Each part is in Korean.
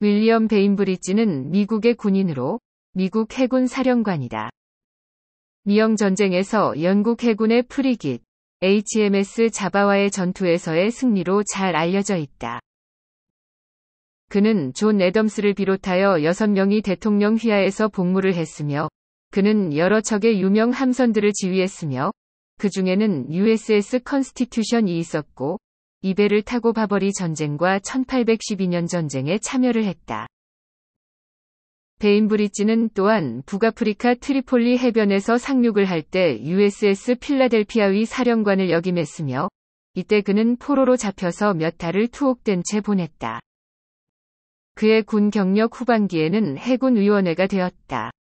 윌리엄 베인브리지는 미국의 군인으로 미국 해군 사령관이다. 미영 전쟁에서 영국 해군의 프리깃, HMS 자바와의 전투에서의 승리로 잘 알려져 있다. 그는 존 애덤스를 비롯하여 6명이 대통령 휘하에서 복무를 했으며, 그는 여러 척의 유명 함선들을 지휘했으며, 그 중에는 USS 컨스티튜션이 있었고, 이베를 타고 바버리 전쟁과 1812년 전쟁에 참여를 했다. 베인브리지는 또한 북아프리카 트리폴리 해변에서 상륙을 할 때 USS 필라델피아의 사령관을 역임했으며 이때 그는 포로로 잡혀서 몇 달을 투옥된 채 보냈다. 그의 군 경력 후반기에는 해군 위원회가 되었다.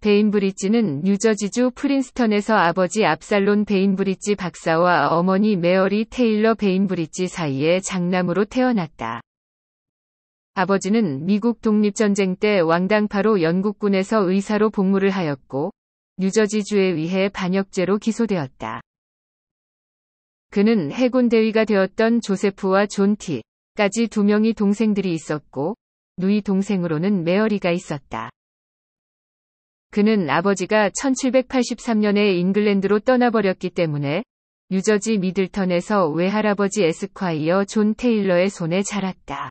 베인브릿지는 뉴저지주 프린스턴에서 아버지 압살론 베인브릿지 박사와 어머니 메어리 테일러 베인브릿지 사이에 장남으로 태어났다. 아버지는 미국 독립전쟁 때 왕당파로 영국군에서 의사로 복무를 하였고 뉴저지주에 의해 반역죄로 기소되었다. 그는 해군 대위가 되었던 조세프와 존 티까지 두 명이 동생들이 있었고 누이 동생으로는 메어리가 있었다. 그는 아버지가 1783년에 잉글랜드로 떠나버렸기 때문에 유저지 미들턴에서 외할아버지 에스콰이어 존 테일러의 손에 자랐다.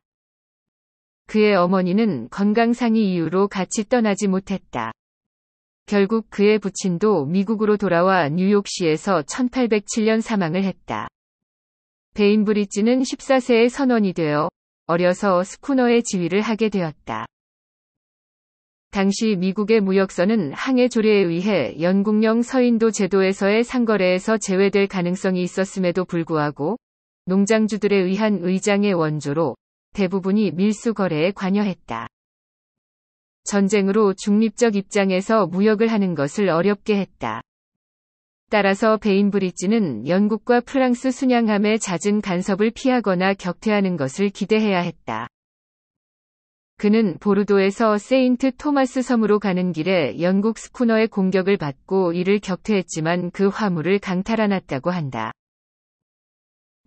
그의 어머니는 건강상의 이유로 같이 떠나지 못했다. 결국 그의 부친도 미국으로 돌아와 뉴욕시에서 1807년 사망을 했다. 베인 브릿지는 14세의 선원이 되어 어려서 스쿠너의 지휘를 하게 되었다. 당시 미국의 무역선은 항해 조례에 의해 영국령 서인도 제도에서의 상거래에서 제외될 가능성이 있었음에도 불구하고 농장주들에 의한 의장의 원조로 대부분이 밀수 거래에 관여했다. 전쟁으로 중립적 입장에서 무역을 하는 것을 어렵게 했다. 따라서 베인 브릿지는 영국과 프랑스 순양함의 잦은 간섭을 피하거나 격퇴하는 것을 기대해야 했다. 그는 보르도에서 세인트 토마스 섬으로 가는 길에 영국 스쿠너의 공격을 받고 이를 격퇴했지만 그 화물을 강탈해놨다고 한다.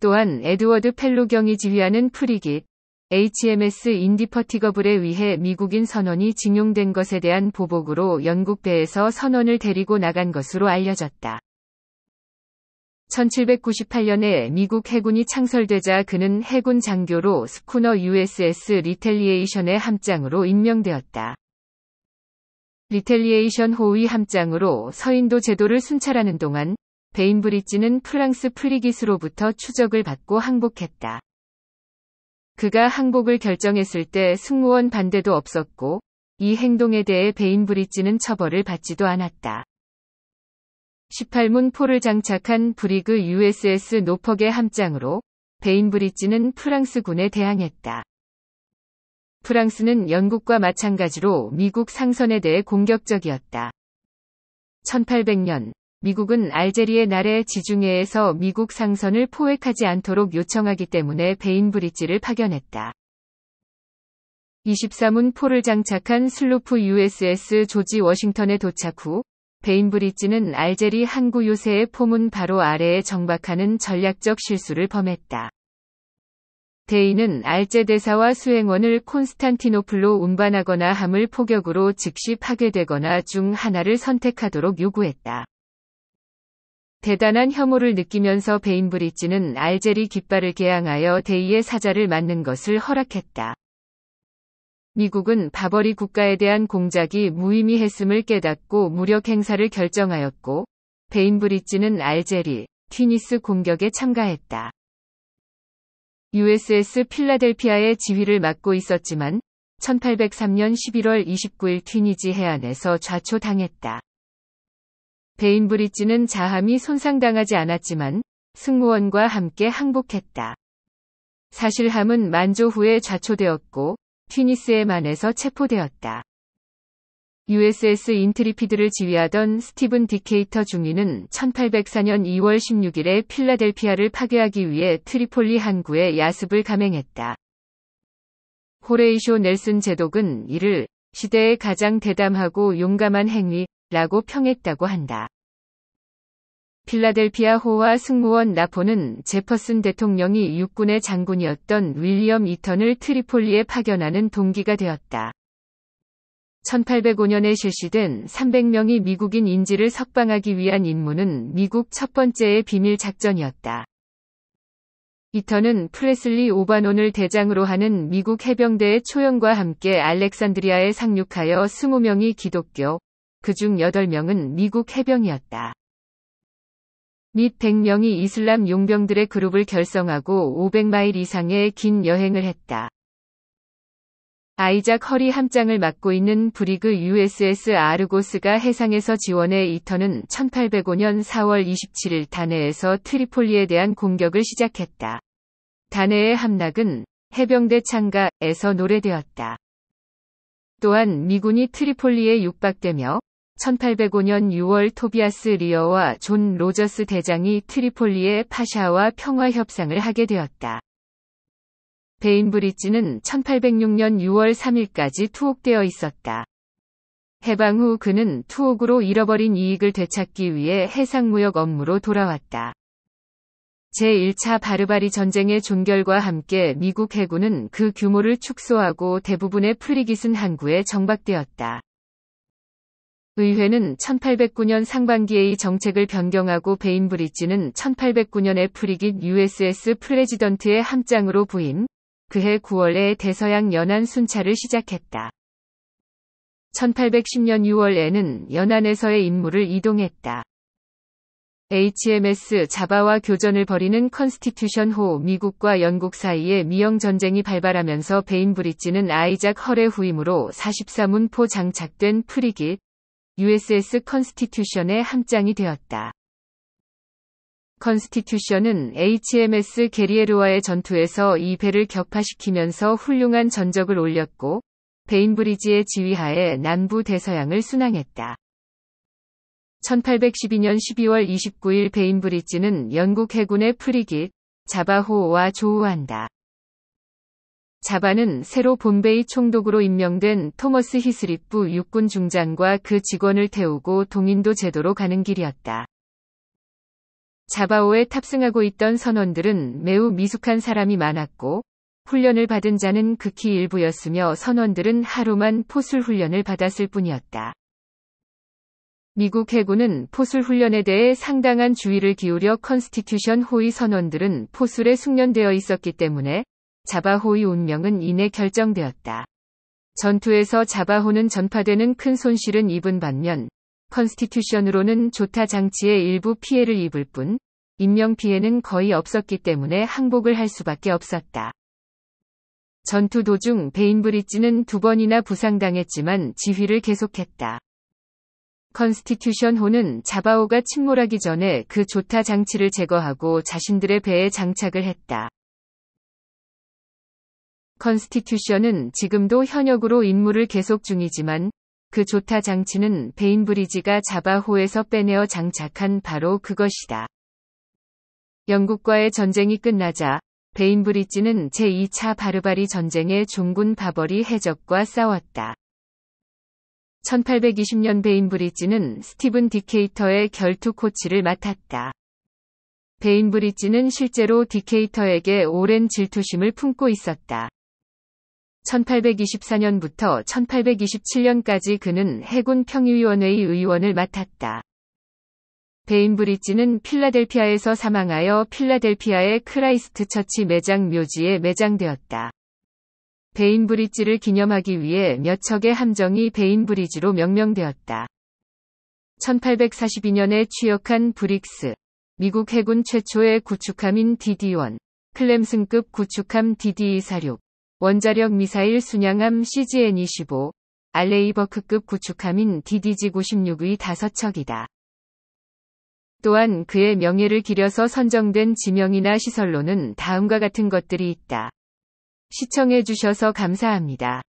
또한 에드워드 펠로경이 지휘하는 프리깃, HMS 인디퍼티거블에 의해 미국인 선원이 징용된 것에 대한 보복으로 영국 배에서 선원을 데리고 나간 것으로 알려졌다. 1798년에 미국 해군이 창설되자 그는 해군 장교로 스쿠너 USS 리텔리에이션의 함장으로 임명되었다. 리텔리에이션 호위 함장으로 서인도 제도를 순찰하는 동안 베인브릿지는 프랑스 프리기스로부터 추적을 받고 항복했다. 그가 항복을 결정했을 때 승무원 반대도 없었고 이 행동에 대해 베인브릿지는 처벌을 받지도 않았다. 18문 포를 장착한 브리그 USS 노퍽의 함장으로 베인브릿지는 프랑스군에 대항했다. 프랑스는 영국과 마찬가지로 미국 상선에 대해 공격적이었다. 1800년 미국은 알제리의 날래 지중해에서 미국 상선을 포획하지 않도록 요청하기 때문에 베인브릿지를 파견했다. 2 4문 포를 장착한 슬로프 USS 조지 워싱턴에 도착 후 베인브리지는 알제리 항구 요새의 포문 바로 아래에 정박하는 전략적 실수를 범했다. 데이는 알제 대사와 수행원을 콘스탄티노플로 운반하거나 함을 포격으로 즉시 파괴되거나 중 하나를 선택하도록 요구했다. 대단한 혐오를 느끼면서 베인브리지는 알제리 깃발을 개항하여 데이의 사자를 맞는 것을 허락했다. 미국은 바버리 국가에 대한 공작이 무의미했음을 깨닫고 무력 행사를 결정하였고 베인브릿지는 알제리, 튀니스 공격에 참가했다. USS 필라델피아의 지휘를 맡고 있었지만 1803년 11월 29일 튀니지 해안에서 좌초당했다. 베인브릿지는 자함이 손상당하지 않았지만 승무원과 함께 항복했다. 사실함은 만조 후에 좌초되었고 튀니스에만에서 체포되었다. USS 인트리피드를 지휘하던 스티븐 디케이터 중위는 1804년 2월 16일에 필라델피아를 파괴하기 위해 트리폴리 항구에 야습을 감행했다. 호레이쇼 넬슨 제독은 이를 시대에 가장 대담하고 용감한 행위라고 평했다고 한다. 필라델피아 호와 승무원 나포는 제퍼슨 대통령이 육군의 장군이었던 윌리엄 이턴을 트리폴리에 파견하는 동기가 되었다. 1805년에 실시된 300명이 미국인 인지를 석방하기 위한 임무는 미국 첫 번째의 비밀 작전이었다. 이터는 프레슬리 오바논을 대장으로 하는 미국 해병대의 초연과 함께 알렉산드리아에 상륙하여 20명이 기독교, 그 중 8명은 미국 해병이었다. 및 100명이 이슬람 용병들의 그룹을 결성하고 500마일 이상의 긴 여행을 했다. 아이작허리 함장을 맡고 있는 브리그 USS 아르고스가 해상에서 지원해 이터는 1805년 4월 27일 다네에서 트리폴리에 대한 공격을 시작했다. 다네의 함락은 해병대 창가에서 노래되었다. 또한 미군이 트리폴리에 육박되며 1805년 6월 토비아스 리어와 존 로저스 대장이 트리폴리의 파샤와 평화 협상을 하게 되었다. 베인브리지는 1806년 6월 3일까지 투옥되어 있었다. 해방 후 그는 투옥으로 잃어버린 이익을 되찾기 위해 해상무역 업무로 돌아왔다. 제1차 바르바리 전쟁의 종결과 함께 미국 해군은 그 규모를 축소하고 대부분의 프리기슨 항구에 정박되었다. 의회는 1809년 상반기에이 정책을 변경하고 베인 브릿지는 1809년에 프리깃 USS 프레지던트의 함장으로 부인 그해 9월에 대서양 연안 순찰을 시작했다. 1810년 6월에는 연안에서의 임무를 이동했다. HMS 자바와 교전을 벌이는 컨스티튜션 호 미국과 영국 사이에 미영 전쟁이 발발하면서 베인 브릿지는 아이작 허의 후임으로 4 3문포 장착된 프리깃 USS 컨스티튜션의 함장이 되었다. 컨스티튜션은 HMS 게리에르와의 전투에서 이 배를 격파시키면서 훌륭한 전적을 올렸고 베인브리지의 지휘하에 남부 대서양을 순항했다. 1812년 12월 29일 베인브리지는 영국 해군의 프리깃 자바호와 조우한다. 자바는 새로 본베이 총독으로 임명된 토머스 히스리프 육군 중장과 그 직원을 태우고 동인도 제도로 가는 길이었다. 자바오에 탑승하고 있던 선원들은 매우 미숙한 사람이 많았고 훈련을 받은 자는 극히 일부였으며 선원들은 하루만 포술 훈련을 받았을 뿐이었다. 미국 해군은 포술 훈련에 대해 상당한 주의를 기울여 컨스티튜션 호위 선원들은 포술에 숙련되어 있었기 때문에 자바호의 운명은 이내 결정되었다. 전투에서 자바호는 전파되는 큰 손실은 입은 반면 컨스티튜션으로는 조타 장치의 일부 피해를 입을 뿐 인명 피해는 거의 없었기 때문에 항복을 할 수밖에 없었다. 전투 도중 베인브릿지는 두 번이나 부상당했지만 지휘를 계속했다. 컨스티튜션 호는 자바호가 침몰하기 전에 그 조타 장치를 제거하고 자신들의 배에 장착을 했다. 컨스티튜션은 지금도 현역으로 임무를 계속 중이지만 그 조타 장치는 베인브리지가 자바호에서 빼내어 장착한 바로 그것이다. 영국과의 전쟁이 끝나자 베인브리지는 제2차 바르바리 전쟁의 종군 바버리 해적과 싸웠다. 1820년 베인브리지는 스티븐 디케이터의 결투 코치를 맡았다. 베인브리지는 실제로 디케이터에게 오랜 질투심을 품고 있었다. 1824년부터 1827년까지 그는 해군 평의위원회의 의원을 맡았다. 베인브릿지는 필라델피아에서 사망하여 필라델피아의 크라이스트 처치 매장 묘지에 매장되었다. 베인브릿지를 기념하기 위해 몇 척의 함정이 베인브릿지로 명명되었다. 1842년에 취역한 브릭스, 미국 해군 최초의 구축함인 DD-1, 클램슨급 구축함 DD-246, 원자력 미사일 순양함 CGN-25, 알레이버크급 구축함인 DDG-96의 5척이다. 또한 그의 명예를 기려서 선정된 지명이나 시설로는 다음과 같은 것들이 있다. 시청해주셔서 감사합니다.